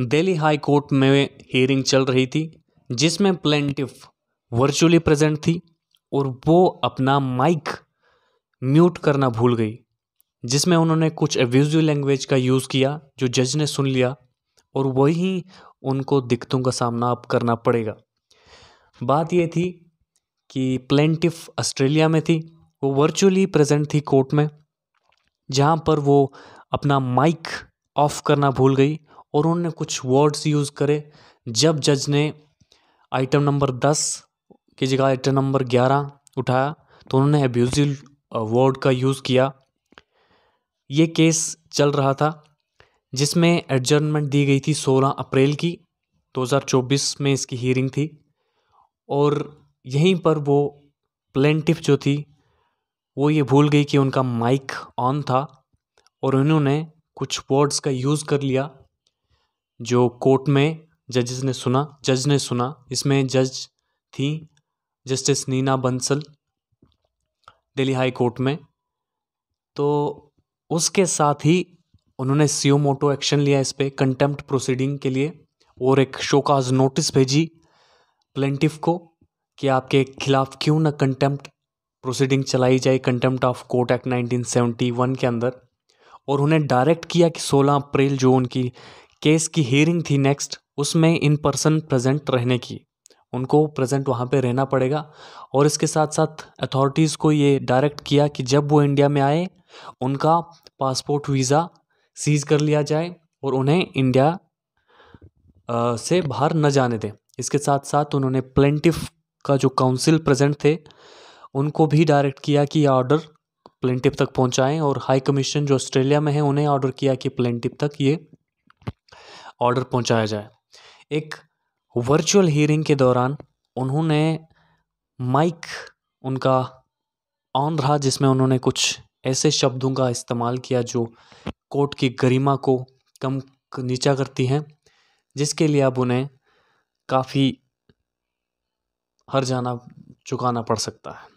Delhi high court में hearing चल रही थी जिसमें प्लेंटिफ वर्चुअली प्रेजेंट थी और वो अपना माइक म्यूट करना भूल गई जिसमें उन्होंने कुछ एव्यूजिव लैंग्वेज का यूज़ किया जो जज ने सुन लिया और वही उनको दिक्कतों का सामना अब करना पड़ेगा बात यह थी कि प्लेंटिफ ऑस्ट्रेलिया में थी वो वर्चुअली प्रेजेंट थी कोर्ट में जहाँ पर वो अपना माइक ऑफ करना भूल गई और उन्होंने कुछ वर्ड्स यूज़ करे जब जज ने आइटम नंबर दस की जगह आइटम नंबर ग्यारह उठाया तो उन्होंने एब्यूजिव वर्ड uh, का यूज़ किया ये केस चल रहा था जिसमें एडजर्नमेंट दी गई थी 16 अप्रैल की 2024 में इसकी हियरिंग थी और यहीं पर वो प्लेंटिफ जो थी वो ये भूल गई कि उनका माइक ऑन था और उन्होंने कुछ वर्ड्स का यूज़ कर लिया जो कोर्ट में जजेस ने सुना जज ने सुना इसमें जज थी justice Neena Bansal Delhi high court में तो उसके साथ ही उन्होंने सीओ मोटो एक्शन लिया इस पर कंटेम्प्ट प्रोसीडिंग के लिए और एक शोकाज नोटिस भेजी प्लेंटिफ को कि आपके खिलाफ क्यों ना कंटेम्प्ट प्रोसीडिंग चलाई जाए कंटेम्प्ट ऑफ कोर्ट एक्ट 1971 के अंदर और उन्हें डायरेक्ट किया कि 16 अप्रैल जो उनकी केस की हियरिंग थी नेक्स्ट उसमें इन पर्सन प्रेजेंट रहने की उनको प्रेजेंट वहाँ पे रहना पड़ेगा और इसके साथ साथ अथॉरिटीज़ को ये डायरेक्ट किया कि जब वो इंडिया में आए उनका पासपोर्ट वीज़ा सीज कर लिया जाए और उन्हें इंडिया से बाहर न जाने दें इसके साथ साथ उन्होंने प्लेंटिफ का जो काउंसिल प्रेजेंट थे उनको भी डायरेक्ट किया कि ये ऑर्डर प्लेंटिप तक पहुंचाएं और हाई कमीशन जो ऑस्ट्रेलिया में है उन्हें ऑर्डर किया कि प्लेंटिप तक ये ऑर्डर पहुंचाया जाए एक वर्चुअल हियरिंग के दौरान उन्होंने माइक उनका ऑन रहा जिसमें उन्होंने कुछ ऐसे शब्दों का इस्तेमाल किया जो कोर्ट की गरिमा को कम नीचा करती हैं जिसके लिए अब उन्हें काफ़ी हर जाना चुकाना पड़ सकता है